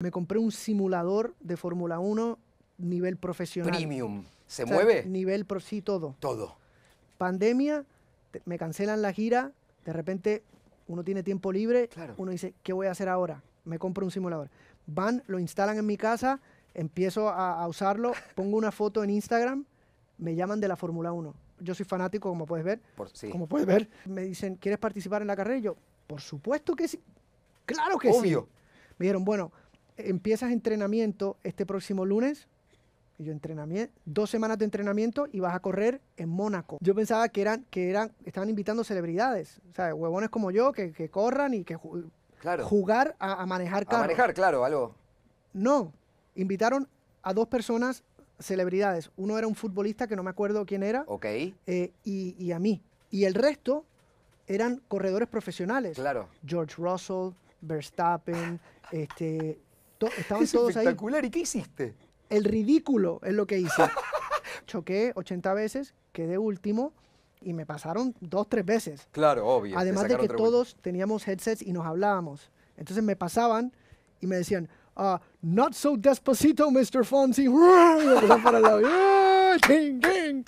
me compré un simulador de Fórmula 1 nivel profesional. Premium. ¿Se mueve? Nivel pro, sí, todo. Todo. Pandemia, me cancelan la gira, de repente uno tiene tiempo libre, uno dice, ¿qué voy a hacer ahora? Me compro un simulador. Van, lo instalan en mi casa, empiezo a, usarlo, pongo una foto en Instagram, me llaman de la Fórmula 1. Yo soy fanático, como puedes ver. sí. Como puedes ver. Me dicen, ¿quieres participar en la carrera? Y yo, por supuesto que sí. Claro que sí. Obvio. Me dijeron, bueno, empiezas entrenamiento este próximo lunes. yo entrenamiento, dos semanas de entrenamiento y vas a correr en Mónaco. Yo pensaba que eran, que eran, estaban invitando celebridades, o sea, huevones como yo que, que corran y que jugar a, manejar carro A manejar, claro, algo. No, invitaron a dos personas celebridades. Uno era un futbolista que no me acuerdo quién era. Ok. Eh, y, y a mí. Y el resto eran corredores profesionales. Claro. George Russell, Verstappen, este, estaban es todos espectacular. ¿Y qué hiciste? El ridículo es lo que hice. Choqué 80 veces, quedé último y me pasaron dos, tres veces. Claro, obvio. Además de que todos teníamos headsets y nos hablábamos. Entonces me pasaban y me decían, uh, not so despacito, Mr. Fonsi. para el lado. ¡Eh,